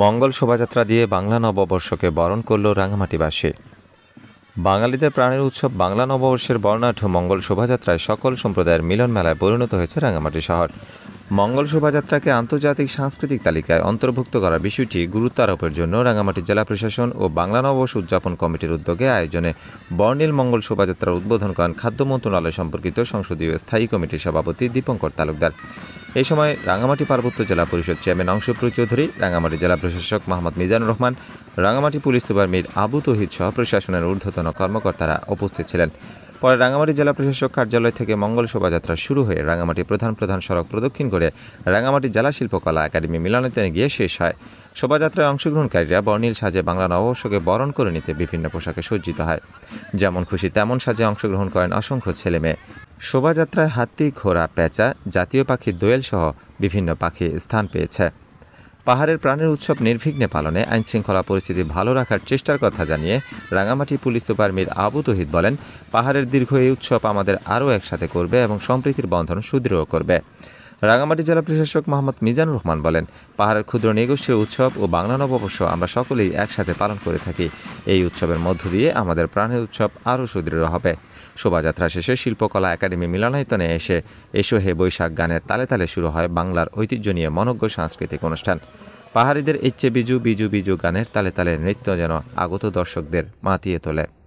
মঙ্গল শোভাযাত্রা দিয়ে বাংলা নববর্ষকে বরণ করল রাঙামাটিবাসী বাঙালিদের প্রাণের উৎসব বাংলা নববর্ষের বর্ণাঢ্য মঙ্গল শোভাযাত্রায় সকল সম্প্রদায়ের মিলন মেলায় পরিণত হয়েছে রাঙামাটি শহর মঙ্গল শোভাযাত্রাকে আন্তর্জাতিক সাংস্কৃতিক তালিকায় অন্তর্ভুক্ত করা বিষয়টি গুরুত্ব আরোপের জন্য রাঙামাটি জেলা প্রশাসন ও বাংলা নববর্ষ উদযাপন কমিটির উদ্যোগে আয়োজনে বর্ণিল মঙ্গল শোভাযাত্রার উদ্বোধন করেন খাদ্য মন্ত্রণালয় সম্পর্কিত সংসদীয় স্থায়ী কমিটির সভাপতি দীপঙ্কর তালুকদার এই সময় রাঙামাটি পার্বত্য জেলা পরিষদ চেয়ারম্যান অংশপ্রু চৌধুরী রাঙামাটি জেলা প্রশাসক মোহাম্মদ মিজানুর রহমান রাঙামাটি পুলিশ সুপার মীর আবু তহিদ সহ প্রশাসনের ঊর্ধ্বতন কর্মকর্তারা উপস্থিত ছিলেন পরে রাঙামাটি জেলা প্রশাসক কার্যালয় থেকে মঙ্গল শোভাযাত্রা শুরু হয়ে রাঙামাটি প্রধান প্রধান সড়ক প্রদক্ষিণ করে রাঙামাটি জেলা শিল্পকলা একাডেমি মিলনায়তনে গিয়ে শেষ হয় শোভাযাত্রায় অংশগ্রহণকারীরা বর্ণিল সাজে বাংলা নববর্ষকে বরণ করে নিতে বিভিন্ন পোশাকে সজ্জিত হয় যেমন খুশি তেমন সাজে অংশগ্রহণ করেন অসংখ্য ছেলেমেয়ে শোভাযাত্রায় হাতি ঘোড়া পেঁচা জাতীয় পাখি দোয়েল সহ বিভিন্ন পাখি স্থান পেয়েছে পাহাড়ের প্রাণের উৎসব নির্বিঘ্নে পালনে আইনশৃঙ্খলা পরিস্থিতি ভালো রাখার চেষ্টার কথা জানিয়ে রাঙামাটি পুলিশ সুপার মীর আবু তহিদ বলেন পাহাড়ের দীর্ঘ এই উৎসব আমাদের আরও একসাথে করবে এবং সম্প্রীতির বন্ধন সুদৃঢ় করবে রাঙামাটি জেলা প্রশাসক মোহাম্মদ মিজানুর রহমান বলেন পাহাড়ের ক্ষুদ্র নৃগোষ্ঠীর উৎসব ও বাংলা নববর্ষ আমরা সকলেই একসাথে পালন করে থাকি এই উৎসবের মধ্য দিয়ে আমাদের প্রাণের উৎসব আরও সুদৃঢ় হবে শোভাযাত্রা শেষে শিল্পকলা একাডেমি মিলনায়তনে এসে এসো হে বৈশাখ গানের তালে তালে শুরু হয় বাংলার ঐতিহ্য নিয়ে মনজ্ঞ সাংস্কৃতিক অনুষ্ঠান পাহাড়িদের ইচ্ছে বিজু বিজু বিজু গানের তালে তালে নৃত্য যেন আগত দর্শকদের মাতিয়ে তোলে